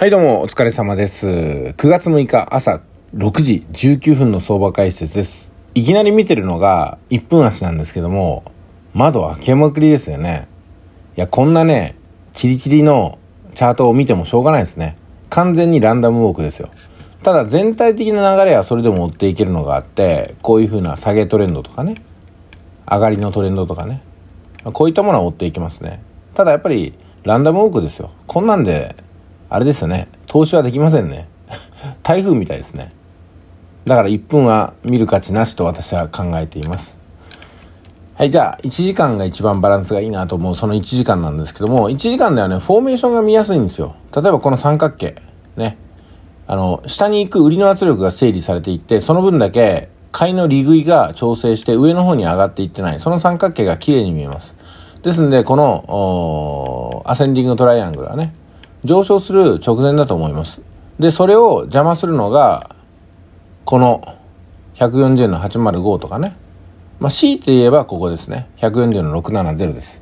はいどうもお疲れ様です。9月6日朝6時19分の相場解説です。いきなり見てるのが1分足なんですけども、窓開けまくりですよね。いや、こんなね、チリチリのチャートを見てもしょうがないですね。完全にランダムウォークですよ。ただ全体的な流れはそれでも追っていけるのがあって、こういう風な下げトレンドとかね、上がりのトレンドとかね、こういったものは追っていきますね。ただやっぱりランダムウォークですよ。こんなんであれですよね。投資はできませんね。台風みたいですね。だから1分は見る価値なしと私は考えています。はい、じゃあ、1時間が一番バランスがいいなと思う、その1時間なんですけども、1時間ではね、フォーメーションが見やすいんですよ。例えばこの三角形、ね。あの、下に行く売りの圧力が整理されていって、その分だけ買いの利食いが調整して上の方に上がっていってない。その三角形が綺麗に見えます。ですんで、この、アセンディングトライアングルはね、上昇する直前だと思います。で、それを邪魔するのが、この140の805とかね。まあ、強いて言えばここですね。140の670です。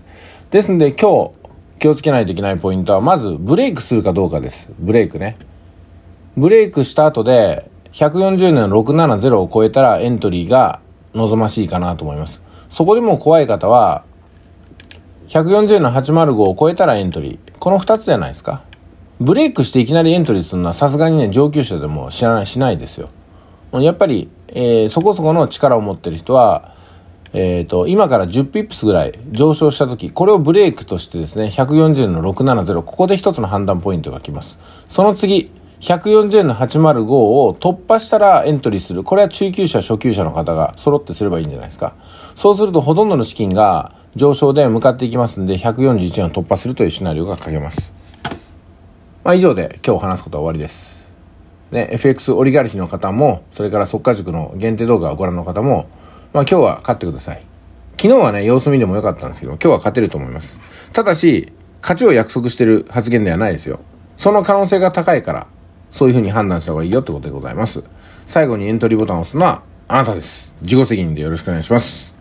ですんで今日気をつけないといけないポイントは、まずブレイクするかどうかです。ブレイクね。ブレイクした後で、140年670を超えたらエントリーが望ましいかなと思います。そこでも怖い方は、140の805を超えたらエントリー。この2つじゃないですか。ブレイクしていきなりエントリーするのはさすがにね、上級者でも知らない、しないですよ。やっぱり、えー、そこそこの力を持ってる人は、えっ、ー、と、今から10ピップスぐらい上昇した時、これをブレイクとしてですね、140の670、ここで一つの判断ポイントがきます。その次、140の805を突破したらエントリーする。これは中級者、初級者の方が揃ってすればいいんじゃないですか。そうするとほとんどの資金が上昇で向かっていきますんで、141円を突破するというシナリオが書けます。まあ、以上で今日話すことは終わりです。ね、FX オリガルヒの方も、それから速稼塾の限定動画をご覧の方も、まあ、今日は勝ってください。昨日はね、様子見でもよかったんですけど、今日は勝てると思います。ただし、勝ちを約束してる発言ではないですよ。その可能性が高いから、そういうふうに判断した方がいいよってことでございます。最後にエントリーボタンを押すのは、あなたです。自己責任でよろしくお願いします。